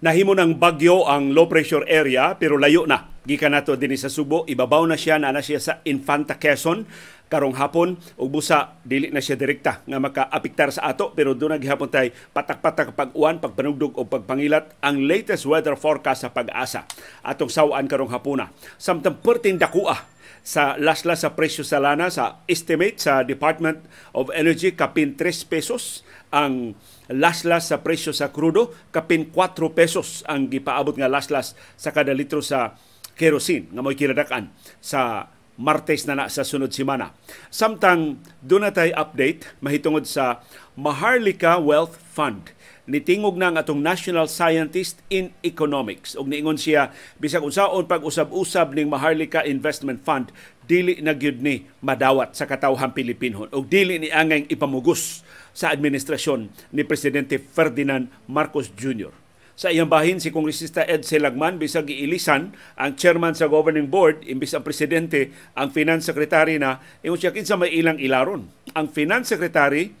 Nahimo ng bagyo ang low pressure area pero layo na. Gikan nato dinhi sa Subo, ibabaw na siya na na siya sa Infanta Quezon karong hapon ug busa dili na siya direkta nga makaapektar sa ato pero doon gihapon tay patak-patak pag-uwan, pagpanugdog o pagpangilat ang latest weather forecast sa pag-asa atong sawan karong hapuna. Samtang perting dakua sa lasla sa presyo sa lana sa estimate sa Department of Energy kapin 3 pesos ang laslas sa presyo sa krudo kapin 4 pesos ang gipaabot nga laslas sa kada litro sa kerosene nga mo'y kinadakan sa Martes na na sa sunod semana. Samtang dunatay update mahitungod sa Maharlika Wealth Fund nitingog na ang atong national scientist in economics Og niingon siya bisag unsaon pag usab-usab ning Maharlika Investment Fund dili na gyud ni madawat sa katawhan Pilipinon Og dili ni angay ipamugos sa administrasyon ni Presidente Ferdinand Marcos Jr. Sa iyang bahin, si Kongresista Ed Selagman, bisag iilisan ang chairman sa governing board, imbis ang presidente, ang finance secretary na, ingon siya kinsa may ilang ilaron. Ang finance secretary,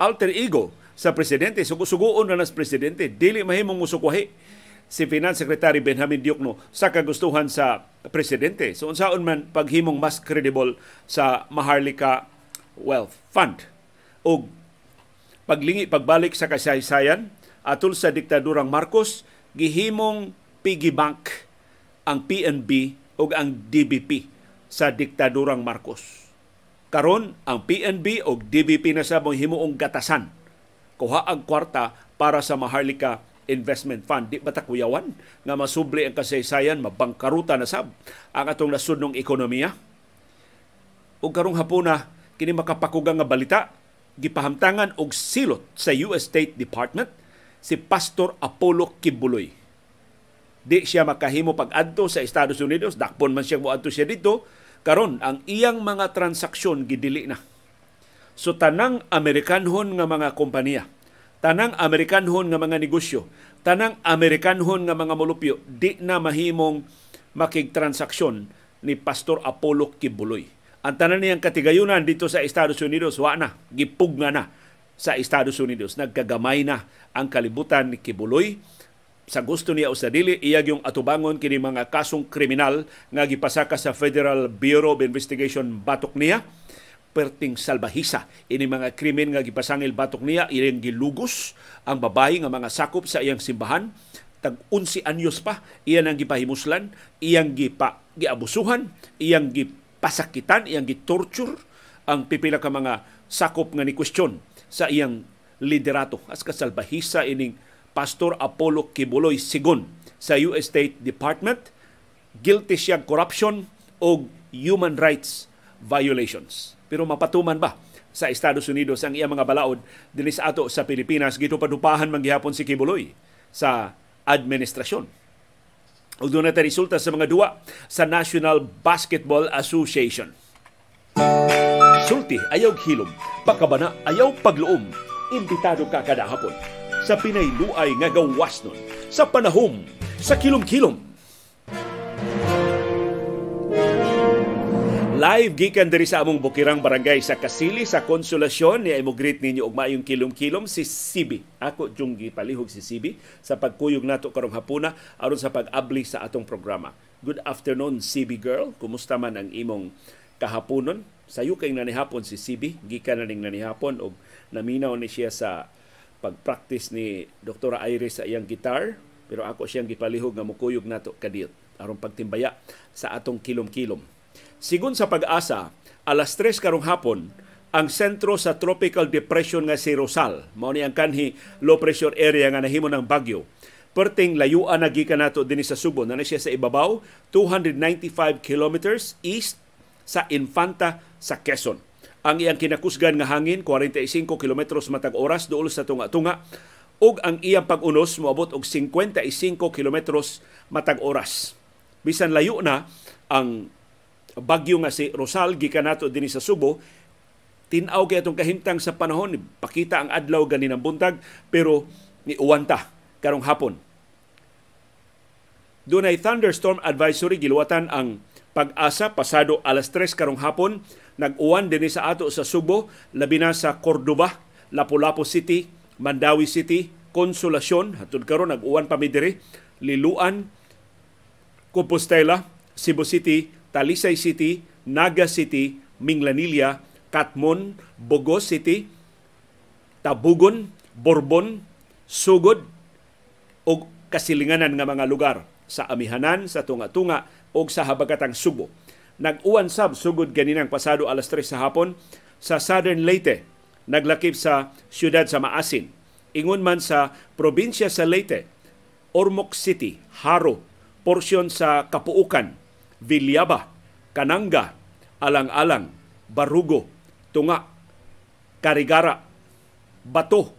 alter ego sa presidente, sugusuguon na nas presidente, dili mahimong musukwahi si Finance Secretary Benjamin Diokno sa kagustuhan sa presidente. So unsaon man paghimong mas credible sa Maharlika Wealth Fund o paglingi pagbalik sa kasaysayan atol sa diktadurang Marcos gihimong piggy bank ang PNB o ang DBP sa diktadurang Marcos. Karon ang PNB o DBP na sa himuong gatasan kuha ang kwarta para sa Maharlika Investment Fund. Di ba nga masubli ang kasaysayan, mabangkaruta na sab ang atong nasunong ekonomiya? O karong hapuna, kini makapakugang nga balita gipahamtangan og silot sa US State Department si Pastor Apollo Kibuloy. Di siya makahimo pag-adto sa Estados Unidos, dakpon man siya moadto siya dito, karon ang iyang mga transaksyon gidili na. So tanang Amerikanhon nga mga kompanya, tanang Amerikanhon nga mga negosyo, tanang Amerikanhon nga mga molupyo, di na mahimong makigtransaksyon ni Pastor Apollo Kibuloy ang tanan niyang katigayunan dito sa Estados Unidos, wa na, gipugna na sa Estados Unidos. Nagkagamay na ang kalibutan ni Kibuloy. Sa gusto niya o sa dili, iyag yung atubangon kini mga kasong kriminal nga gipasaka sa Federal Bureau of Investigation batok niya perting salbahisa ini mga krimen nga gipasangil batok niya ilang gilugos ang babayi nga mga sakop sa iyang simbahan tag 11 anyos pa iyan ang gipahimuslan iyang gipa giabusuhan iyang gip pasakitan, iyang gitorture ang pipila ka mga sakop nga ni question sa iyang liderato. As kasalbahisa ining Pastor Apollo Kibuloy Sigon sa US State Department, guilty siya corruption o human rights violations. Pero mapatuman ba sa Estados Unidos ang iyang mga balaod dinis ato sa Pilipinas gitupadupahan man gihapon si Kibuloy sa administrasyon Ug doon natin resulta sa mga dua sa National Basketball Association. Sulti ayaw hilom, pakabana ayaw pagluom, imbitado ka kada hapon sa pinayluay nga gawas nun, sa panahom, sa kilom-kilom Live gikan diri sa among Bukirang Barangay sa Kasili sa Konsolasyon ni imugrit ninyo og maayong kilom-kilom si Sibi. Ako jung gipalihog si Sibi sa pagkuyog nato karong hapuna aron sa pag-abli sa atong programa. Good afternoon Sibi girl, kumusta man ang imong kahaponon? Sayo kay nanihapon si Sibi, gikan na ning nanihapon og naminaw ni siya sa pag-practice ni Dr. Iris sa iyang guitar, pero ako siyang gipalihog nga mukuyog nato kadiyot aron pagtimbaya sa atong kilom-kilom Sigun sa pag-asa, alas 3 karong hapon, ang sentro sa tropical depression nga si Rosal, mao ni ang kanhi low pressure area nga nahimo ng bagyo. Perting layuan na gikan nato dinhi sa Subo, na siya sa ibabaw 295 kilometers east sa Infanta sa Quezon. Ang iyang kinakusgan nga hangin 45 kilometers matag oras duol sa tunga-tunga ug ang iyang pag-unos moabot og 55 kilometers matag oras. Bisan layo na ang bagyo nga si Rosal gikanato dinhi sa Subo tinaw kay atong kahimtang sa panahon pakita ang adlaw gani ng buntag pero ni niuwanta karong hapon dunay thunderstorm advisory giluwatan ang pag-asa pasado alas 3 karong hapon nag-uwan dinhi sa ato sa Subo labi na sa Cordoba Lapu-Lapu City Mandawi City Consolacion hatod karon nag-uwan pa midiri Liluan Compostela Cebu City Talisay City, Naga City, Minglanilla, Katmon, Bogos City, Tabugon, Borbon, Sugod o kasilinganan nga mga lugar sa Amihanan, sa Tunga-Tunga o sa Habagatang Subo. Nag-uwan sab sugod ganinang pasado alas 3 sa hapon sa Southern Leyte, naglakip sa siyudad sa Maasin. Ingon man sa probinsya sa Leyte, Ormoc City, Haro, porsyon sa Kapuukan, Vilyaba, Kananga, Alang-alang, Barugo, Tunga, Karigara, Bato,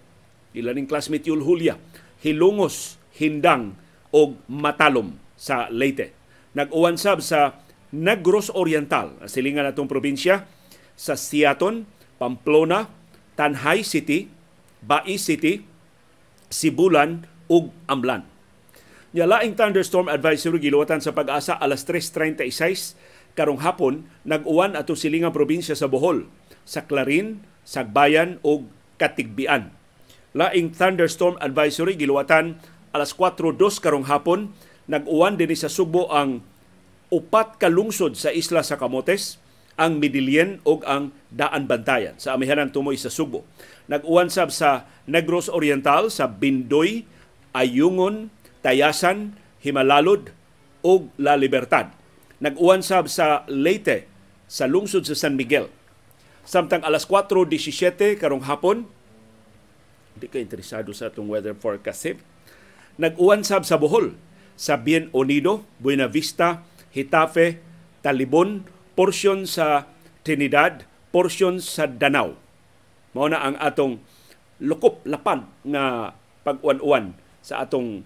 ilaning classmate Yul Julia, Hilungos, Hindang, o Matalom sa Leyte. Nag-uwan sab sa Negros Oriental, silingan atong probinsya, sa Siaton, Pamplona, Tanhay City, Bai City, Sibulan ug Amblan. Nya laing thunderstorm advisory giluwatan sa pag-asa alas 3:36 karong hapon nag-uwan ato silingang probinsya sa Bohol, sa Clarin, Sagbayan ug Katigbian. Laing thunderstorm advisory giluwatan alas 4:02 karong hapon nag-uwan dinhi sa Subo ang upat ka lungsod sa isla sa Kamotes, ang Medellin ug ang Daan Bantayan sa amihanang tumoy sa Subo. Nag-uwan sab sa Negros Oriental sa Bindoy, Ayungon, Tayasan, Himalalod ug La Libertad. Nag-uwan sab sa Leyte sa lungsod sa San Miguel. Samtang alas 4:17 karong hapon, hindi ka interesado sa atong weather forecast. Eh? Nag-uwan sab sa Bohol sa Bien Unido, Buena Vista, Hitafe, Talibon, porsyon sa Trinidad, porsyon sa Danau. Mao na ang atong lukop lapad nga pag-uwan-uwan sa atong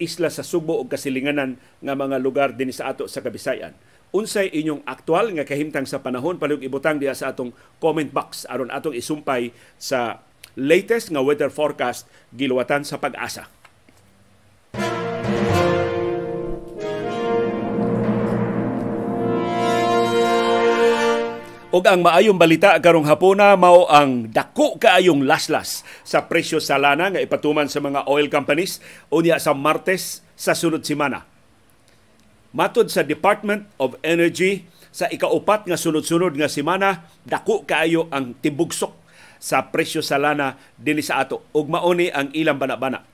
isla sa Subo o kasilinganan nga mga lugar din sa ato sa Kabisayan. Unsay inyong aktual nga kahimtang sa panahon palihog ibutang diha sa atong comment box aron atong isumpay sa latest nga weather forecast giluwatan sa pag-asa. Og ang maayong balita karong hapona mao ang dako kaayong laslas sa presyo sa lana nga ipatuman sa mga oil companies unya sa Martes sa sunod semana. Matod sa Department of Energy sa ikaupat nga sunod-sunod nga semana dako kaayo ang tibugsok sa presyo sa lana dinhi sa ato ug mauni ang ilang bana-bana.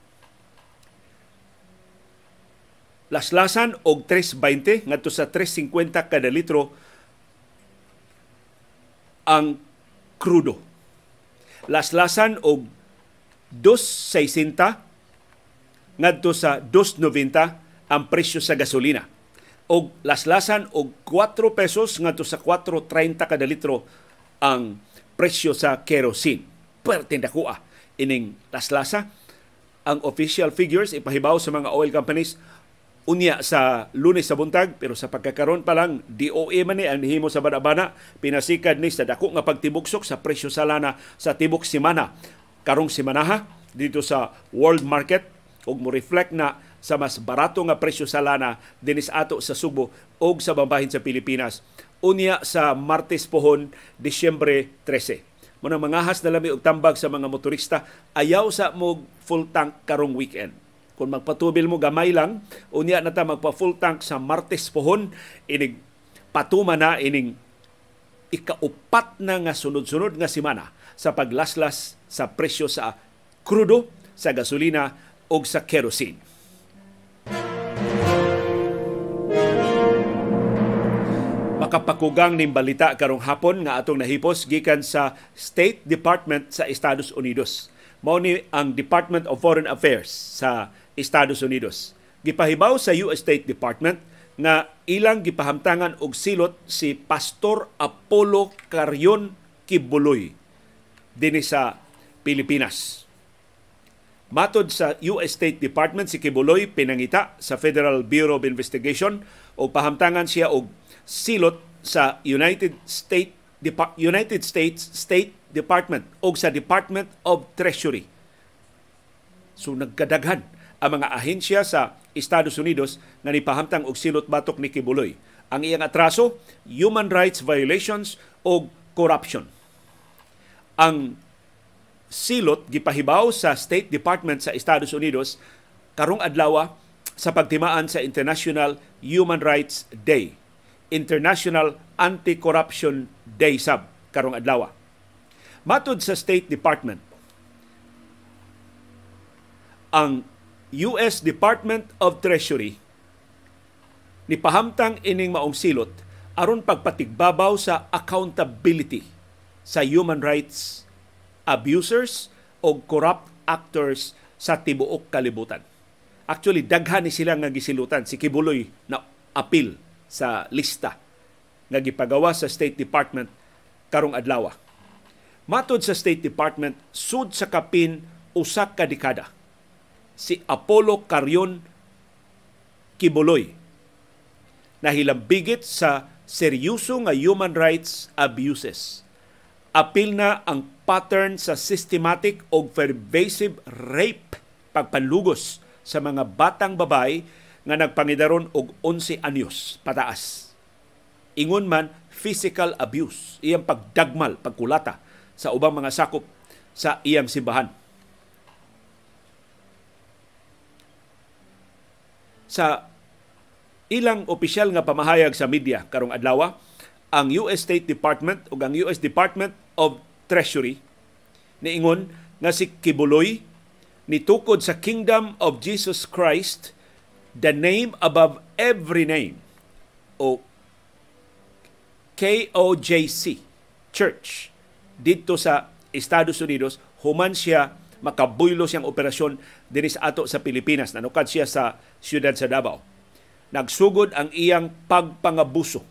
Laslasan og 3.20 ngadto sa 3.50 kada litro ang krudo. Laslasan o 2.60 ngadto sa 2.90 ang presyo sa gasolina. Og laslasan o 4 pesos ngadto sa 4.30 kada litro ang presyo sa kerosene. Pwerte na kuha ining laslasa. Ang official figures ipahibaw sa mga oil companies unya sa lunes sa buntag pero sa pagkakaron pa lang DOE man ni eh, ang nihimo sa Banabana pinasikad ni sa dako nga pagtibuksok sa presyo sa lana sa tibok semana karong semana ha dito sa world market ug mo reflect na sa mas barato nga presyo sa lana dinis ato sa Subo ug sa bambahin sa Pilipinas unya sa Martes pohon Disyembre 13 mo na mangahas na lami og tambag sa mga motorista ayaw sa mo full tank karong weekend kung magpatubil mo gamay lang, unya na ta magpa full tank sa Martes pohon inig patuma na ining ikaupat na nga sunod-sunod nga semana sa paglaslas sa presyo sa krudo, sa gasolina o sa kerosene. makapakugang ning balita karong hapon nga atong nahipos gikan sa State Department sa Estados Unidos. Mao ni ang Department of Foreign Affairs sa Estados Unidos. Gipahibaw sa US State Department na ilang gipahamtangan og silot si Pastor Apollo Carion Kibuloy dinhi sa Pilipinas. Matod sa US State Department si Kibuloy pinangita sa Federal Bureau of Investigation o pahamtangan siya og silot sa United State Dep- United States State Department o sa Department of Treasury. So nagkadaghan ang mga ahensya sa Estados Unidos na nipahamtang og silot batok ni Kibuloy. Ang iyang atraso, human rights violations o corruption. Ang silot gipahibaw sa State Department sa Estados Unidos karong adlaw sa pagtimaan sa International Human Rights Day, International Anti-Corruption Day sab karong adlaw. Matud sa State Department, ang US Department of Treasury ni pahamtang ining maong silot aron pagpatigbabaw sa accountability sa human rights abusers o corrupt actors sa tibuok kalibutan. Actually, daghan ni sila nga gisilutan si Kibuloy na apil sa lista nga gipagawa sa State Department karong adlaw. Matod sa State Department, sud sa kapin usak ka dekada si Apollo Carrion Kibuloy na hilambigit sa seryoso nga human rights abuses. Apil na ang pattern sa systematic o pervasive rape pagpanlugos sa mga batang babay nga nagpangidaron og 11 anyos pataas. Ingon man physical abuse, iyang pagdagmal, pagkulata sa ubang mga sakop sa iyang simbahan sa ilang opisyal nga pamahayag sa media karong adlaw ang US State Department ug ang US Department of Treasury niingon nga si Kibuloy nitukod sa Kingdom of Jesus Christ the name above every name o KOJC Church dito sa Estados Unidos human siya makabuylo siyang operasyon diri sa ato sa Pilipinas. Nanukad siya sa siyudad sa Davao. Nagsugod ang iyang pagpangabuso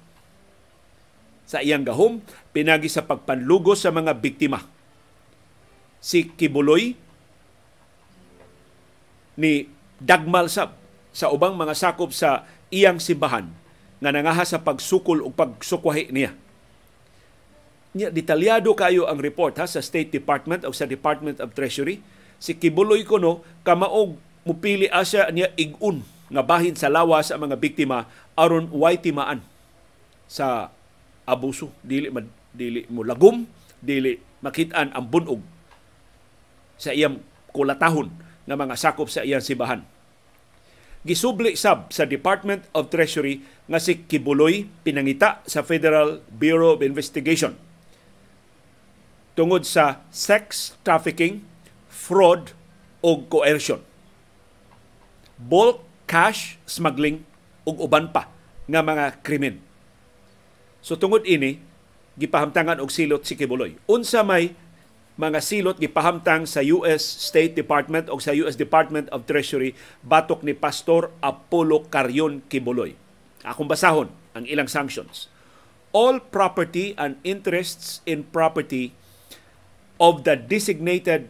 sa iyang gahom, pinagi sa pagpanlugo sa mga biktima. Si Kibuloy ni Dagmal Dagmalsab sa ubang mga sakop sa iyang simbahan nga nangaha sa pagsukol o pagsukwahi niya detalyado kayo ang report ha, sa State Department o sa Department of Treasury. Si Kibuloy Kuno, kamaog mupili asya niya igun nga bahin sa lawas ang mga biktima aron way timaan sa abuso dili mad, dili mo lagom dili makitaan ang bunog sa iyang kulatahon nga mga sakop sa iyang sibahan gisubli sab sa Department of Treasury nga si Kibuloy pinangita sa Federal Bureau of Investigation tungod sa sex trafficking, fraud o coercion. Bulk cash smuggling ug uban pa nga mga krimen. So tungod ini gipahamtangan og silot si Kibuloy. Unsa may mga silot gipahamtang sa US State Department o sa US Department of Treasury batok ni Pastor Apollo Carrion Kibuloy. Akong basahon ang ilang sanctions. All property and interests in property of the designated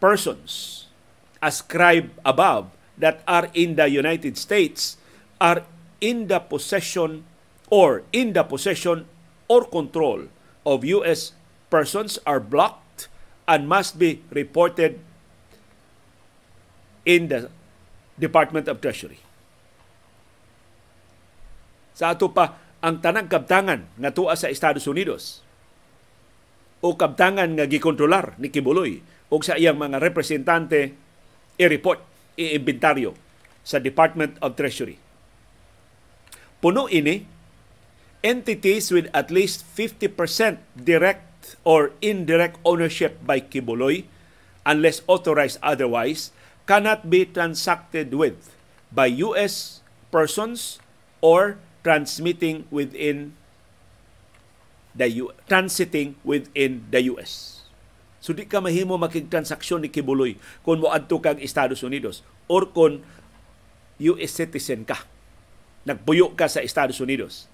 persons ascribed above that are in the United States are in the possession or in the possession or control of US persons are blocked and must be reported in the Department of Treasury. Sa ato pa ang tanang kabtangan nga tuwa sa Estados Unidos o kabtangan nga gikontrolar ni Kibuloy o sa iyang mga representante i-report, i-inventaryo sa Department of Treasury. Puno ini entities with at least 50% direct or indirect ownership by Kibuloy unless authorized otherwise cannot be transacted with by US persons or transmitting within the U- transiting within the US. So di ka mahimo makigtransaksyon ni Kibuloy kung moadto kag Estados Unidos or kung US citizen ka. Nagbuyo ka sa Estados Unidos.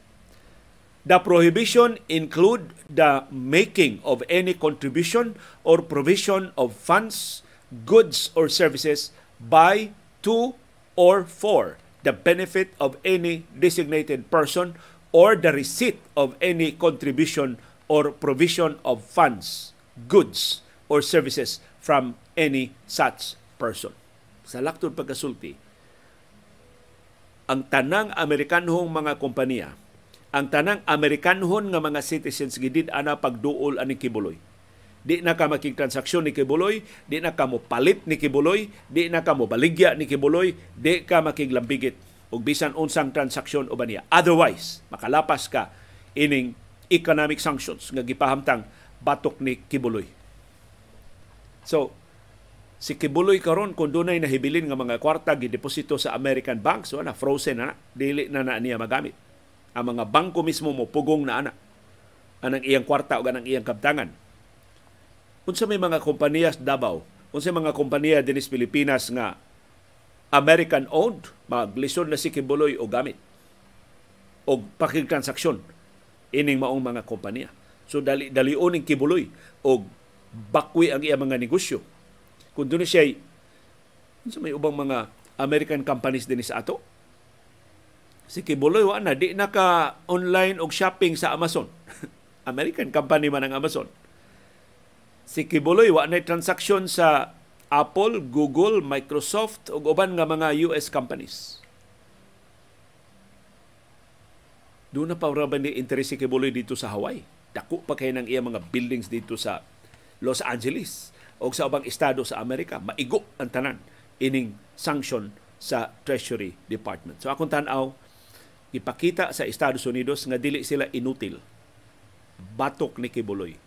The prohibition include the making of any contribution or provision of funds, goods, or services by, to, or for the benefit of any designated person or the receipt of any contribution or provision of funds, goods, or services from any such person. Sa laktod pagkasulti, ang tanang Amerikanhong mga kompanya, ang tanang Amerikanhon nga mga citizens gidid ana pagduol ani kibuloy. Di na ka makigtransaksyon ni kibuloy, di na ka palit ni kibuloy, di na ka baligya ni kibuloy, di ka makiglambigit og bisan unsang transaksyon uban niya. Otherwise, makalapas ka ining economic sanctions nga gipahamtang batok ni Kibuloy. So, si Kibuloy karon kung dunay nahibilin nga mga kwarta gideposito sa American banks, so, na frozen na, dili na na niya magamit. Ang mga bangko mismo mo pugong na ana anang iyang kwarta o anang iyang kabtangan. Unsa may mga kompanya sa Davao, unsa mga kompanya dinis Pilipinas nga American-owned, maglison na si Kibuloy o gamit o pakigtransaksyon ining maong mga kompanya. So dali dali uning Kibuloy o bakwi ang iya mga negosyo. Kung doon siya sa may ubang mga American companies din sa ato, si Kibuloy wa na di naka online og shopping sa Amazon. American company man ang Amazon. Si Kibuloy wa na transaksyon sa Apple, Google, Microsoft ug uban nga mga US companies. Doon na pa ba ni interesi kay Buloy dito sa Hawaii. Dako pa kay nang iya mga buildings dito sa Los Angeles o sa ubang estado sa Amerika. Maigo ang tanan ining sanction sa Treasury Department. So akong tanaw, ipakita sa Estados Unidos nga dili sila inutil. Batok ni Kibuloy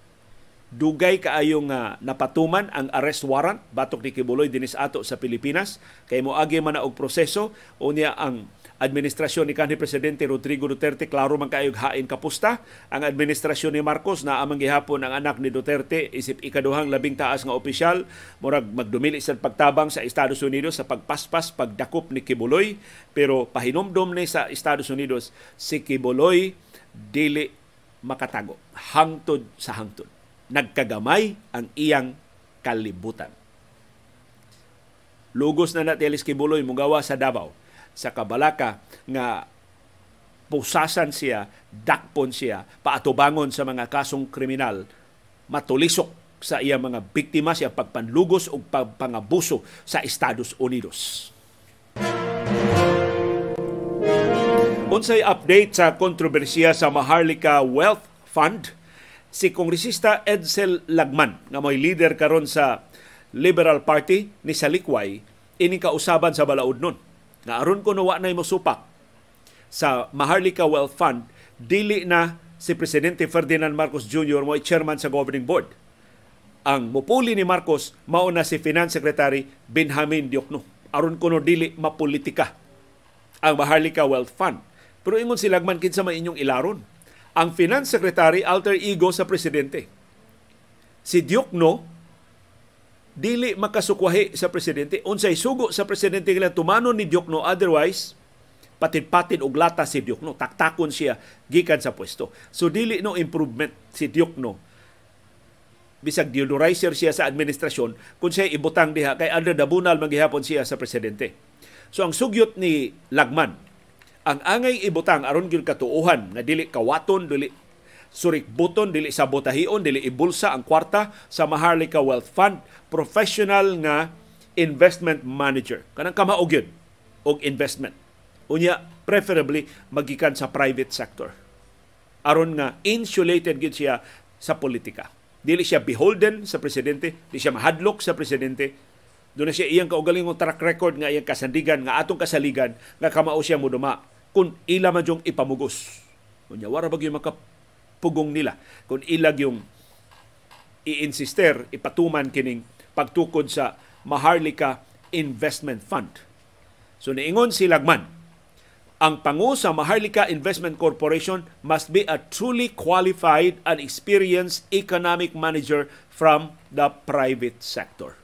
dugay kaayo nga ah, napatuman ang arrest warrant batok ni Kibuloy dinis ato sa Pilipinas kay moagi man og proseso unya ang administrasyon ni kanhi presidente Rodrigo Duterte klaro man kaayog hain kapusta ang administrasyon ni Marcos na amang gihapon ang anak ni Duterte isip ikaduhang labing taas nga opisyal murag magdumili sa pagtabang sa Estados Unidos sa pagpaspas pagdakop ni Kibuloy pero pahinomdom ni sa Estados Unidos si Kibuloy dili makatago hangtod sa hangtod nagkagamay ang iyang kalibutan. Lugos na natilis kibuloy mugawa sa Davao sa kabalaka nga pusasan siya, dakpon siya, paatubangon sa mga kasong kriminal, matulisok sa iyang mga biktima siya pagpanlugos o pagpangabuso sa Estados Unidos. Unsay update sa kontrobersiya sa Maharlika Wealth Fund – si Kongresista Edsel Lagman nga may leader karon sa Liberal Party ni Salikway ini kausaban sa balaod nun. Nga aron ko nawa nay mosupak sa Maharlika Wealth Fund dili na si presidente Ferdinand Marcos Jr. mo chairman sa governing board. Ang mupuli ni Marcos mao na si Finance Secretary Benjamin Diokno. Aron kuno dili mapolitika ang Maharlika Wealth Fund. Pero ingon si Lagman kinsa may inyong ilaron ang Finance Secretary alter ego sa presidente. Si Duke No, dili makasukwahi sa presidente. Unsay sugo sa presidente nga tumanon ni Duke No otherwise patid-patid og lata si Duke No, taktakon siya gikan sa pwesto. So dili no improvement si Duke No bisag deodorizer siya sa administrasyon kung siya ibutang diha kay under the bunal magihapon siya sa presidente. So ang sugyot ni Lagman ang angay ibutang aron gyud katuohan na dili kawaton dili surik buton dili sa botahion dili ibulsa ang kwarta sa Maharlika Wealth Fund professional nga investment manager kanang kamaog gyud og investment unya preferably magikan sa private sector aron nga insulated gid siya sa politika dili siya beholden sa presidente dili siya mahadlok sa presidente doon na siya iyang kaugalingong track record nga iyang kasandigan nga atong kasaligan nga kamao siya muduma kung ila man yung ipamugos. Kunya, wara ba yung makapugong nila kung ilag yung iinsister, ipatuman kining pagtukod sa Maharlika Investment Fund. So niingon si Lagman, ang pangu sa Maharlika Investment Corporation must be a truly qualified and experienced economic manager from the private sector.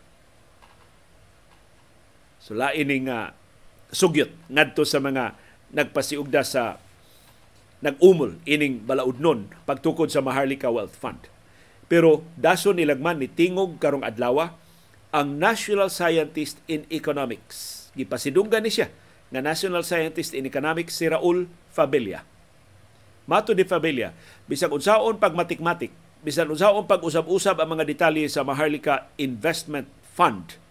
So lain nga sugyot ngadto sa mga nagpasiugda sa nagumol ining balaudnon pagtukod sa Maharlika Wealth Fund. Pero daso nilagman ni tingog karong Adlawa ang National Scientist in Economics. Gipasidunggan ni siya na National Scientist in Economics si Raul Fabella. Mato de Fabella, bisag unsaon pag matikmatik, bisan unsaon pag usab-usab ang mga detalye sa Maharlika Investment Fund –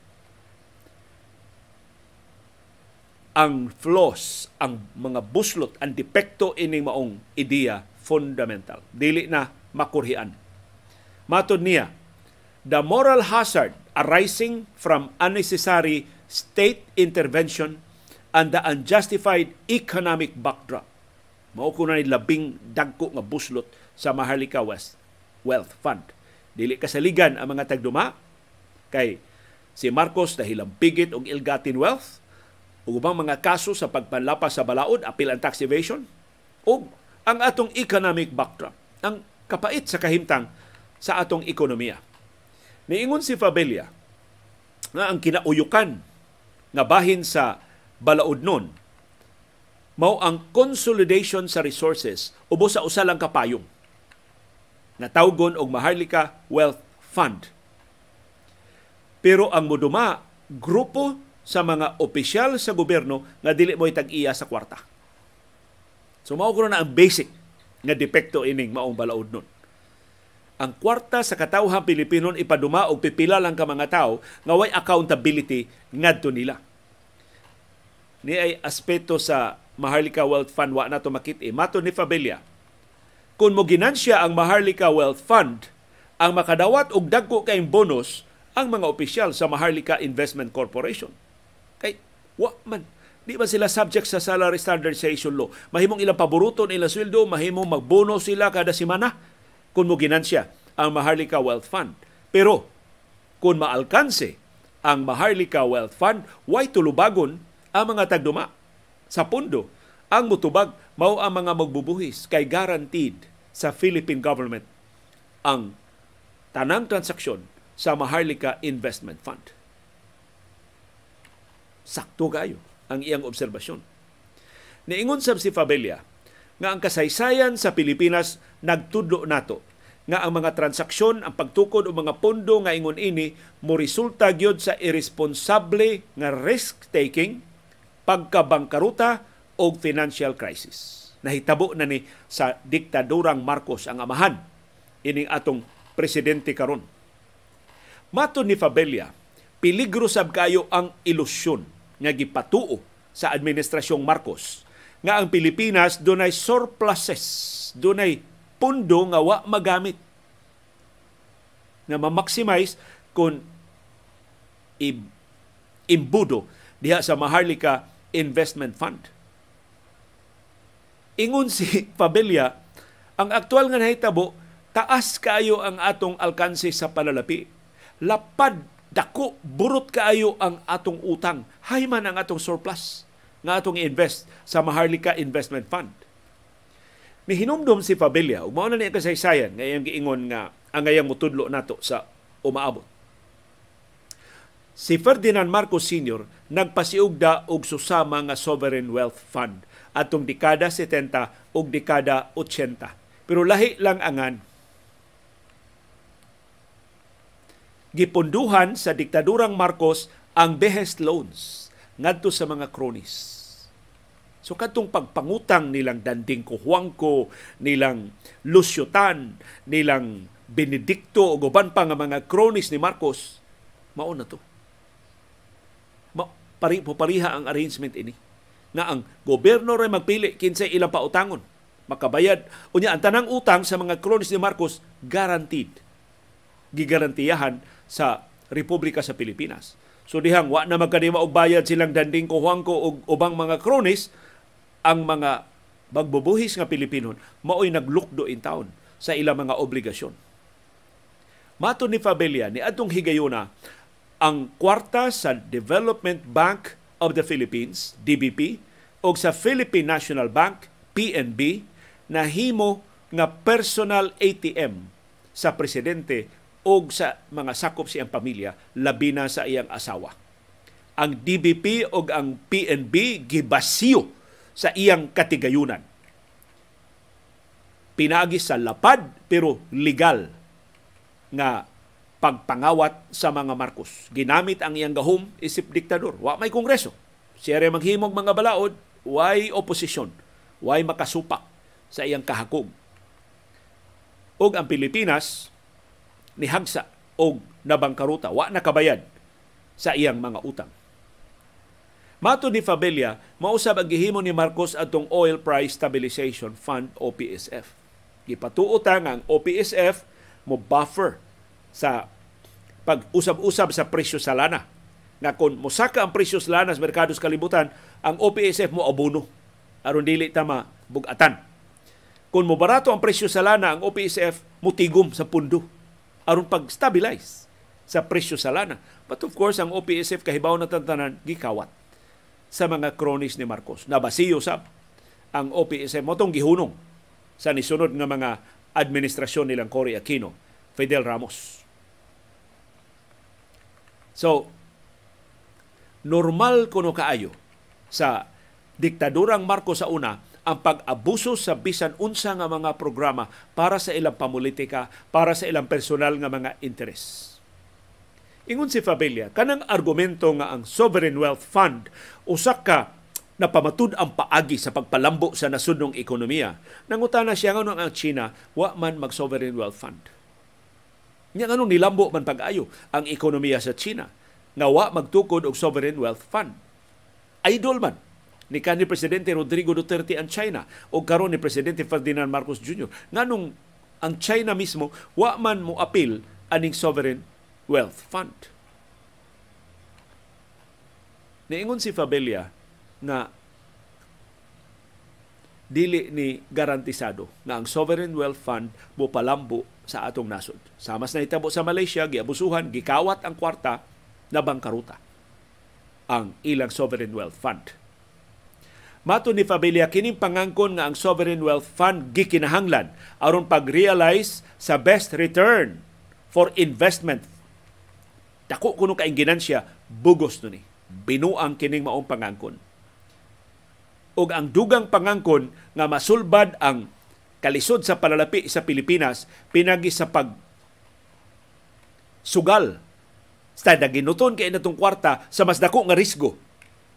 ang flaws, ang mga buslot, ang depekto ining maong ideya fundamental. Dili na makurhian. Matod niya, the moral hazard arising from unnecessary state intervention and the unjustified economic backdrop. Mao ko na labing dagko nga buslot sa Maharlika West Wealth Fund. Dili kasaligan ang mga tagduma kay si Marcos dahil ang bigit og ilgatin wealth o ubang mga kaso sa pagpanlapas sa balaod, apil ang tax evasion, o ang atong economic backdrop, ang kapait sa kahimtang sa atong ekonomiya. Niingon si Fabelia na ang kinauyukan nga bahin sa balaod nun mao ang consolidation sa resources ubos sa usa lang kapayong natawgon og Maharlika Wealth Fund. Pero ang muduma grupo sa mga opisyal sa gobyerno nga dili mo tag-iya sa kwarta. So mao na ang basic nga depekto ining maong balaod nun. Ang kwarta sa katawhan Pilipino ipaduma og pipila lang ka mga tao nga way accountability ngadto nila. Ni ay aspeto sa Maharlika Wealth Fund wa nato makit-i mato ni Fabella. Kun mo ginansya ang Maharlika Wealth Fund, ang makadawat og dagko kayong bonus ang mga opisyal sa Maharlika Investment Corporation Kay, wa man. Di ba sila subject sa salary standardization law? Mahimong ilang paboruton ilang sweldo, mahimong magbono sila kada semana kung mo ginansya ang Maharlika Wealth Fund. Pero kung maalkanse ang Maharlika Wealth Fund, way tulubagon ang mga tagduma sa pundo. Ang mutubag mao ang mga magbubuhis kay guaranteed sa Philippine government ang tanang transaksyon sa Maharlika Investment Fund. Sakto kayo ang iyang obserbasyon. Niingon sab si Fabella nga ang kasaysayan sa Pilipinas nagtudlo nato nga ang mga transaksyon, ang pagtukod o mga pondo nga ingon ini mo resulta gyud sa irresponsible nga risk-taking, pagkabangkaruta o financial crisis. Nahitabo na ni sa diktadurang Marcos ang amahan ining atong presidente karon. Mato ni Fabella, Peligro sab kayo ang ilusyon nga gipatuo sa administrasyong Marcos nga ang Pilipinas dunay surpluses, dunay pundo nga wa magamit na ma-maximize kung imbudo diha sa Maharlika Investment Fund. Ingon si Pabella, ang aktual nga nahitabo, taas kayo ang atong alkanse sa panalapi. Lapad dako burot kaayo ang atong utang hayman ang atong surplus nga atong invest sa Maharlika Investment Fund mihinumdom si Pabella ug mao na niya kasaysayan nga iyang giingon nga ang ayang mutudlo nato sa umaabot Si Ferdinand Marcos Sr. nagpasiugda og susama nga Sovereign Wealth Fund atong dekada 70 ug dekada 80. Pero lahi lang angan gipunduhan sa diktadurang Marcos ang behest loans ngadto sa mga cronies. So katong pagpangutang nilang Danding Kuhuangko, nilang Lucio Tan, nilang Benedicto o guban pa nga mga cronies ni Marcos, mao na to. Ma, pari, pariha ang arrangement ini na ang gobyerno ray magpili kinsay ilang pautangon makabayad unya ang tanang utang sa mga cronies ni Marcos guaranteed gigarantiyahan sa Republika sa Pilipinas. So dihang wa na magkanima og bayad silang danding ko kuhuangko og ubang mga kronis ang mga magbubuhis nga Pilipino maoy naglukdo in town sa ilang mga obligasyon. Mato ni Fabelia ni adtong higayuna ang kwarta sa Development Bank of the Philippines, DBP, o sa Philippine National Bank, PNB, na himo nga personal ATM sa presidente og sa mga sakop siyang pamilya labi na sa iyang asawa. Ang DBP og ang PNB gibasiyo sa iyang katigayunan. Pinaagi sa lapad pero legal nga pagpangawat sa mga Marcos. Ginamit ang iyang gahom isip diktador. Wa may kongreso. Siya rin maghimog mga balaod, way opposition? way makasupak sa iyang kahakog. Og ang Pilipinas, nihagsa o nabangkaruta, wa nakabayad sa iyang mga utang. Mato ni Fabelia, mausab ang gihimo ni Marcos atong Oil Price Stabilization Fund o PSF. Gipatuotang ang OPSF mo buffer sa pag-usab-usab sa presyo sa lana. Na kung mosaka ang presyo sa lana sa merkado sa kalibutan, ang OPSF mo abono aron dili ta mabugatan. Kung barato ang presyo sa lana, ang OPSF mutigom sa pundo aron pag-stabilize sa presyo sa lana. But of course, ang OPSF kahibaw na tantanan gikawat sa mga cronies ni Marcos. Nabasiyo sa ang OPSF motong gihunong sa nisunod nga mga administrasyon nilang Cory Aquino, Fidel Ramos. So, normal kuno kaayo sa diktadurang Marcos sa una ang pag-abuso sa bisan unsa nga mga programa para sa ilang pamulitika, para sa ilang personal nga mga interes. Ingon si Fabella, kanang argumento nga ang Sovereign Wealth Fund usa ka na pamatud ang paagi sa pagpalambo sa nasunong ekonomiya. Nangutana siya nga ang China, wa man mag-sovereign wealth fund. Nya nga nilambo man pag-ayo ang ekonomiya sa China nga wa magtukod og sovereign wealth fund. Idol man ni kanhi presidente Rodrigo Duterte ang China o karon ni presidente Ferdinand Marcos Jr. nganong ang China mismo wa man mo apil aning sovereign wealth fund. Niingon si Fabelia na dili ni garantisado na ang sovereign wealth fund mo palambo sa atong nasod. Samas na hitabo sa Malaysia, giabusuhan, gikawat ang kwarta na bangkaruta ang ilang sovereign wealth fund. Mato ni Fabelia kining pangangkon nga ang Sovereign Wealth Fund gikinahanglan aron pag-realize sa best return for investment. Dako kuno ka ginansya bugos no ni. Binuang kining maong pangangkon. Og ang dugang pangangkon nga masulbad ang kalisod sa palalapi sa Pilipinas pinagi sa pag sugal sa naginuton kay natong kwarta sa mas dako nga risgo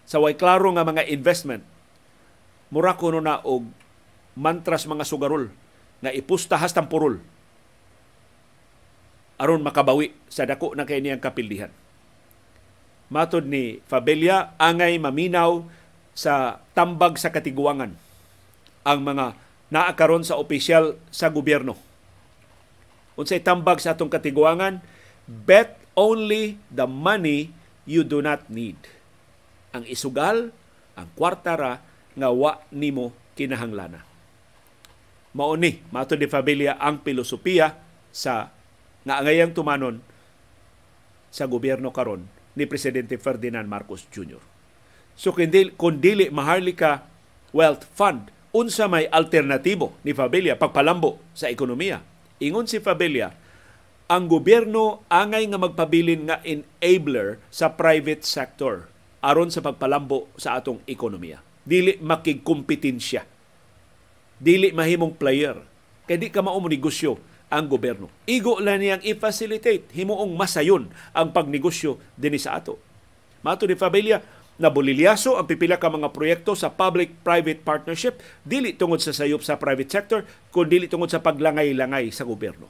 sa way klaro nga mga investment mura kuno na og mantras mga sugarol na ipusta hastang purol aron makabawi sa dako na kay niyang kapildihan. Matod ni Fabelia, angay maminaw sa tambag sa katiguangan ang mga naa karon sa opisyal sa gobyerno. Unsay tambag sa atong katiguangan, bet only the money you do not need. Ang isugal, ang kwarta ra, nga wa nimo kinahanglana. Mauni, mato de familia ang pilosopiya sa naangayang tumanon sa gobyerno karon ni Presidente Ferdinand Marcos Jr. So kundi, kundili maharlika wealth fund unsa may alternatibo ni Fabilia pagpalambo sa ekonomiya. Ingon si Fabilia, ang gobyerno angay nga magpabilin nga enabler sa private sector aron sa pagpalambo sa atong ekonomiya dili makigkompetensya dili mahimong player kay di ka mao negosyo ang gobyerno igo lang niyang i-facilitate Himoong masayon ang pagnegosyo dinhi sa ato mato ni Fabella Nabulilyaso ang pipila ka mga proyekto sa public-private partnership dili tungod sa sayop sa private sector kun dili tungod sa paglangay-langay sa gobyerno.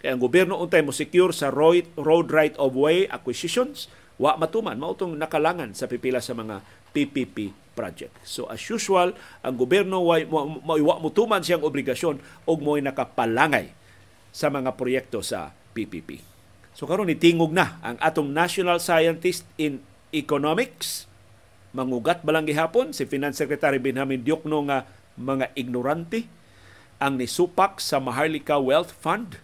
Kaya ang gobyerno untay mo secure sa road, right of way acquisitions wa matuman mao tong nakalangan sa pipila sa mga PPP project. So as usual, ang gobyerno way maiwa mo tuman siyang obligasyon og mo'y nakapalangay sa mga proyekto sa PPP. So karon nitingog na ang atong National Scientist in Economics mangugat balang gihapon si Finance Secretary Benjamin Diokno nga mga ignorante ang nisupak sa Maharlika Wealth Fund.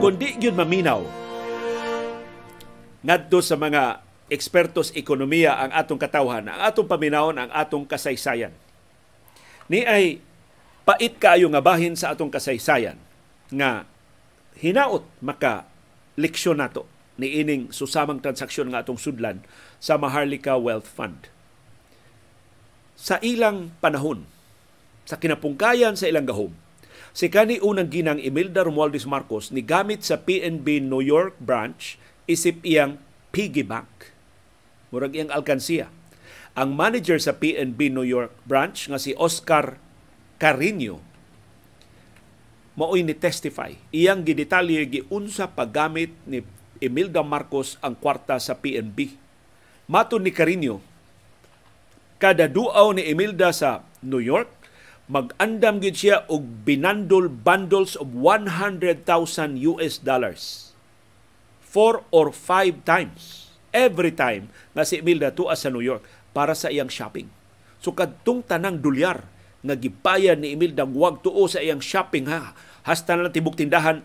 Kundi yun maminaw ngadto sa mga ekspertos ekonomiya ang atong katawhan, ang atong paminawon, ang atong kasaysayan. Ni ay pait kaayo nga bahin sa atong kasaysayan nga hinaot maka leksyon nato ni ining susamang transaksyon nga atong sudlan sa Maharlika Wealth Fund. Sa ilang panahon, sa kinapungkayan sa ilang gahom, si kani unang ginang Imelda Romualdez Marcos ni gamit sa PNB New York branch isip iyang piggy bank. Murag iyang alkansiya. Ang manager sa PNB New York branch nga si Oscar Carino maoy ni testify iyang gidetalye giunsa paggamit ni Imelda Marcos ang kwarta sa PNB. Mato ni Carino, kada duaw ni Imelda sa New York, mag-andam gid siya og binandol bundles of 100,000 US dollars four or five times every time na si Imelda tuwa sa New York para sa iyang shopping. So kadtong tanang dolyar nga gibayad ni Imelda wag tuo sa iyang shopping ha. Hasta na tibok tindahan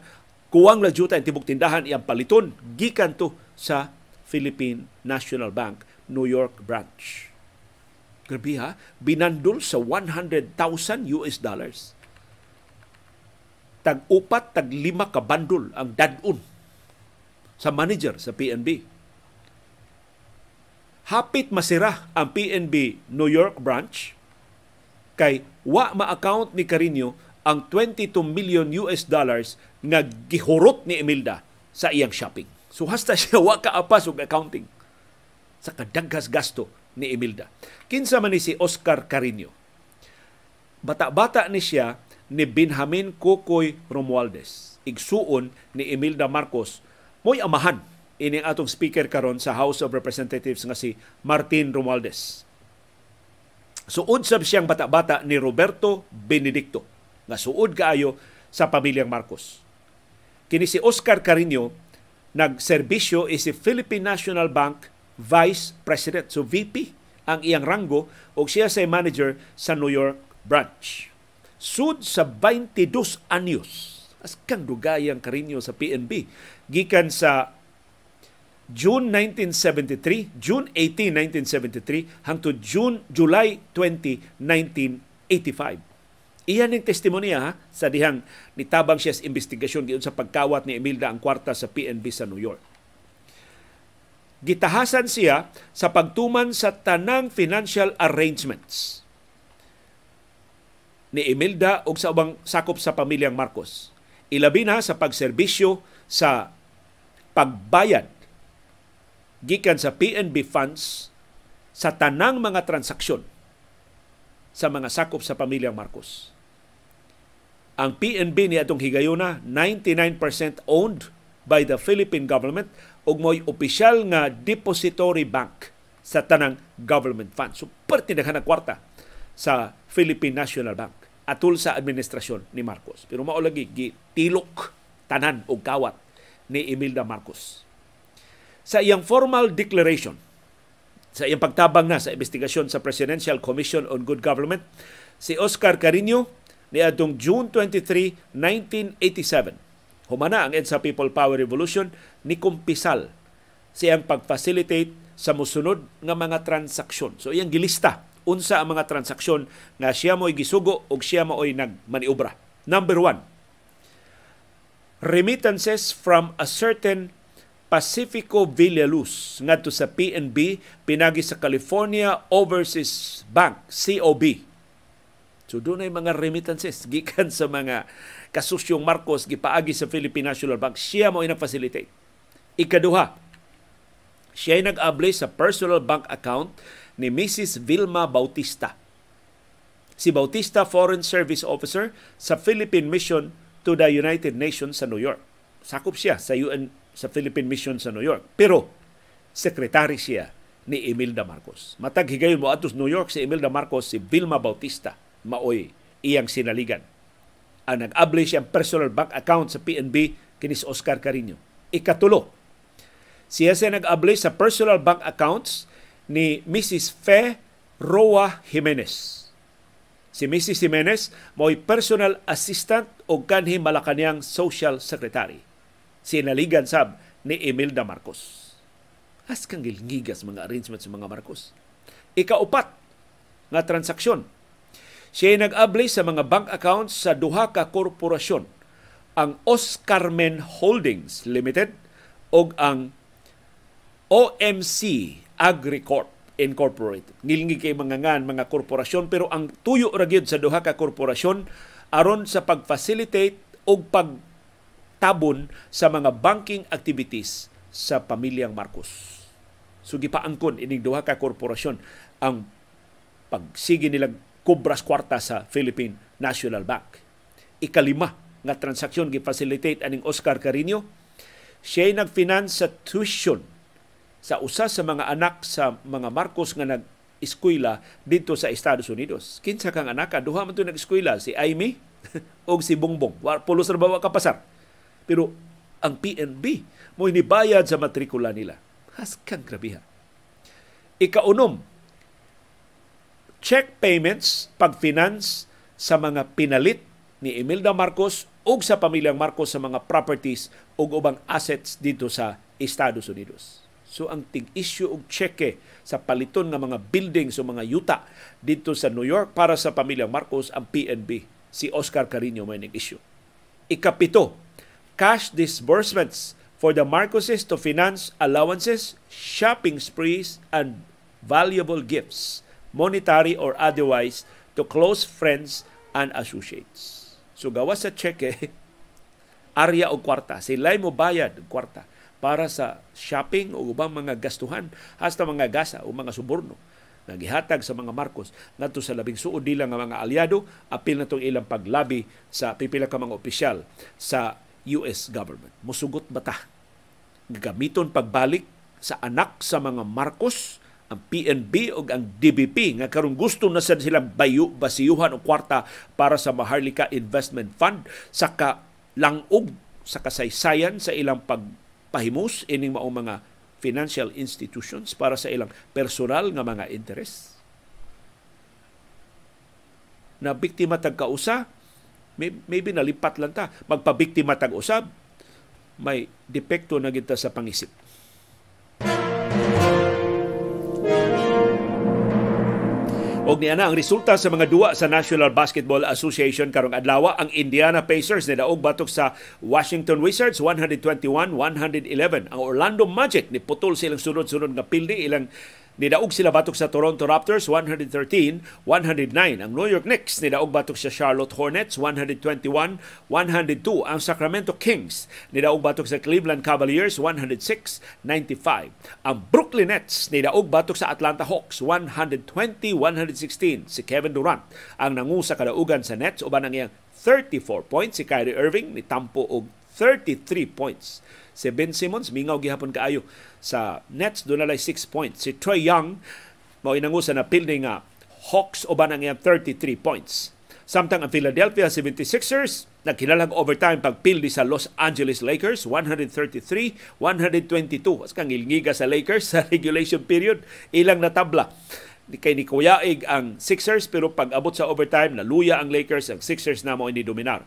kuwang la juta tibok tindahan iyang paliton gikan to sa Philippine National Bank New York branch. Grabe ha, binandol sa 100,000 US dollars. Tag-upat, tag-lima ka bandol ang dadun sa manager sa PNB. Hapit masira ang PNB New York branch kay wa ma-account ni Carino ang 22 million US dollars nga gihurot ni Emilda sa iyang shopping. So hasta siya wa kaapas og accounting sa kadaghas gasto ni Emilda. Kinsa man ni si Oscar Carino. Bata-bata ni siya ni Benjamin Cocoy Romualdez. Igsuon ni Emilda Marcos mo'y amahan ini atong speaker karon sa House of Representatives nga si Martin Romualdez. So unsab siyang bata-bata ni Roberto Benedicto nga suod kaayo sa pamilyang Marcos. Kini si Oscar Carino nagserbisyo is si Philippine National Bank Vice President so VP ang iyang ranggo og siya sa manager sa New York branch. Sud sa 22 anyos As kang dugayang karinyo sa PNB. Gikan sa June 1973, June 18, 1973 hangtod June July 20, 1985. Iyan ning testimonya ha, sa dihang nitabang siya sa investigasyon giun sa pagkawat ni Emilda ang kwarta sa PNB sa New York. Gitahasan siya sa pagtuman sa tanang financial arrangements ni Emilda o sa ubang sakop sa pamilyang Marcos ilabi na sa pagserbisyo sa pagbayad gikan sa PNB funds sa tanang mga transaksyon sa mga sakop sa pamilyang Marcos. Ang PNB ni atong higayuna 99% owned by the Philippine government ug moy opisyal nga depository bank sa tanang government funds. So pertindahan ang kwarta sa Philippine National Bank atul sa administrasyon ni Marcos. Pero mao lagi gitilok tanan og kawat ni Imelda Marcos. Sa iyang formal declaration sa iyang pagtabang na sa investigasyon sa Presidential Commission on Good Government, si Oscar Carino niadtong June 23, 1987. Humana ang EDSA People Power Revolution ni kumpisal siyang pag-facilitate sa musunod nga mga transaksyon. So iyang gilista unsa ang mga transaksyon nga siya mo'y gisugo o siya mo'y nagmaniobra. Number one, remittances from a certain Pacifico Villaluz ngadto sa PNB pinagi sa California Overseas Bank COB. So dunay mga remittances gikan sa mga kasusyong Marcos gipaagi sa Philippine National Bank siya mo ina facilitate. Ikaduha, siya nag abli sa personal bank account ni Mrs. Vilma Bautista. Si Bautista, Foreign Service Officer sa Philippine Mission to the United Nations sa New York. Sakop siya sa UN sa Philippine Mission sa New York. Pero, sekretary siya ni Imelda Marcos. Matag higayon mo atus New York si Imelda Marcos, si Vilma Bautista, maoy iyang sinaligan. Ang nag-able siyang personal bank account sa PNB kinis Oscar Carino. Ikatulo, siya siya nag-able sa personal bank accounts ni Mrs. Fe Roa Jimenez. Si Mrs. Jimenez mo'y personal assistant o kanhi Malacanang social secretary. Sinaligan sab ni Imelda Marcos. As kang gilngigas mga arrangements mga Marcos. Ikaupat nga transaksyon. Siya nag-abli sa mga bank accounts sa duha ka korporasyon ang Men Holdings Limited o ang OMC AgriCorp Incorporated. Ngilngi kay mga ngan, mga korporasyon, pero ang tuyo ra gyud sa duha ka korporasyon aron sa pag-facilitate og pagtabon sa mga banking activities sa pamilyang Marcos. So gipaangkon ining duha ka korporasyon ang pagsigi nilang kubras kwarta sa Philippine National Bank. Ikalima nga transaksyon gi-facilitate aning Oscar Carino. Siya nagfinance sa tuition sa usa sa mga anak sa mga Marcos nga nag eskwela dito sa Estados Unidos. Kinsa kang anak ka, duha man to nag-eskwela si Amy o si Bongbong. Pulos na bawa kapasar. Pero ang PNB mo inibayad sa matrikula nila. Has kang grabiha. Ikaunom, check payments pag finance sa mga pinalit ni Imelda Marcos o sa pamilyang Marcos sa mga properties o ubang assets dito sa Estados Unidos. So ang tig-issue og cheque sa paliton ng mga building sa so mga yuta dito sa New York para sa pamilya Marcos ang PNB. Si Oscar Carino may nag-issue. Ikapito, cash disbursements for the Marcoses to finance allowances, shopping sprees, and valuable gifts, monetary or otherwise, to close friends and associates. So gawas sa cheque, eh, area o kwarta. Sila'y mo bayad kwarta para sa shopping o ubang mga gastuhan hasta mga gasa o mga suborno na gihatag sa mga Marcos ngadto sa labing suod nila nga mga aliado apil na tong ilang paglabi sa pipila ka mga opisyal sa US government musugot bata gamiton pagbalik sa anak sa mga Marcos ang PNB o ang DBP nga karong gusto na sad silang bayo basiyuhan o kwarta para sa Maharlika Investment Fund sa kalangog sa kasaysayan sa ilang pag pahimus ining mao mga financial institutions para sa ilang personal nga mga interes. Na biktima tag kausa, maybe nalipat lang ta. Magpabiktima tag usab, may depekto na kita sa pangisip. Og ni ana ang resulta sa mga duwa sa National Basketball Association karong adlaw ang Indiana Pacers ni daog batok sa Washington Wizards 121-111. Ang Orlando Magic ni putol silang sunod-sunod nga pildi ilang Nidaog sila batok sa Toronto Raptors 113-109. Ang New York Knicks nidaog batok sa Charlotte Hornets 121-102. Ang Sacramento Kings nidaog batok sa Cleveland Cavaliers 106-95. Ang Brooklyn Nets nidaog batok sa Atlanta Hawks 120-116. Si Kevin Durant ang nangu sa kadaugan sa Nets uban ang iyang 34 points si Kyrie Irving ni tampo og 33 points Si Ben Simmons mingaw gihapon kaayo sa Nets dunalay 6 points. Si Troy Young mao inangusa na pildi nga Hawks uban ang iyang 33 points. Samtang ang Philadelphia 76ers nagkilalang overtime pagpildi sa Los Angeles Lakers 133-122. As kang ilngiga sa Lakers sa regulation period ilang natabla kay ni Kuyaig ang Sixers pero pag abot sa overtime naluya ang Lakers ang Sixers na mo ini dominar.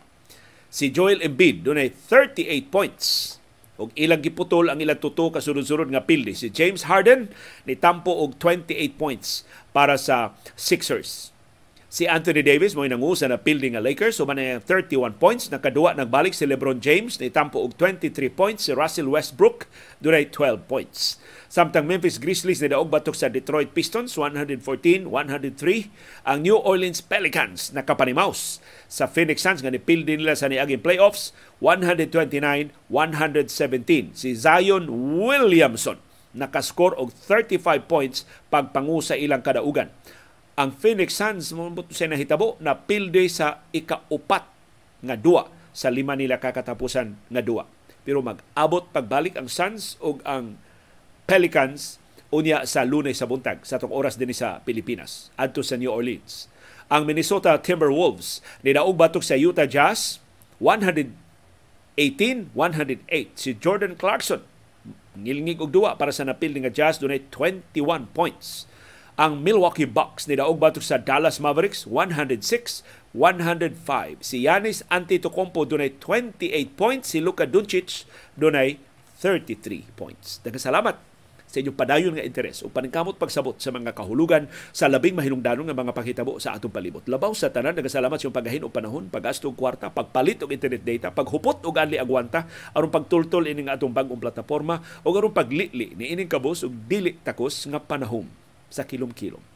Si Joel Embiid dunay 38 points og ilang giputol ang ilang tuto kasunod-sunod nga pildi. Si James Harden ni tampo og 28 points para sa Sixers. Si Anthony Davis mo nangusa na building nga Lakers human so, 31 points nakaduwa nagbalik si LeBron James ni tampo og 23 points si Russell Westbrook dunay 12 points. Samtang Memphis Grizzlies ni daog batok sa Detroit Pistons 114-103 ang New Orleans Pelicans nakapanimaus sa Phoenix Suns nga nipildi nila sa niaging playoffs 129-117 si Zion Williamson nakascore og 35 points pagpangusa ilang kadaugan ang Phoenix Suns mo sa nahitabo na pilde sa ikaupat nga dua sa lima nila kakatapusan nga dua. Pero mag-abot pagbalik ang Suns o ang Pelicans unya sa lunes sa buntag sa tong oras din sa Pilipinas adto sa New Orleans. Ang Minnesota Timberwolves nidaog batok sa Utah Jazz 118-108 si Jordan Clarkson ngilngig og duwa para sa napil nga Jazz dunay 21 points ang Milwaukee Bucks ni daog batok sa Dallas Mavericks 106-105. Si Giannis Antetokounmpo dunay 28 points, si Luka Doncic dunay 33 points. Daghang salamat sa inyong padayon nga interes o paningkamot pagsabot sa mga kahulugan sa labing mahinungdanon nga mga panghitabo sa atong palibot. Labaw sa tanan, nagasalamat sa paghahin o panahon, paggasto og kwarta, pagpalit og internet data, paghupot og anli agwanta, aron pagtultol ining atong bagong plataporma o aron paglili ni ining kabos og dili takos nga panahon sa kilom-kilom.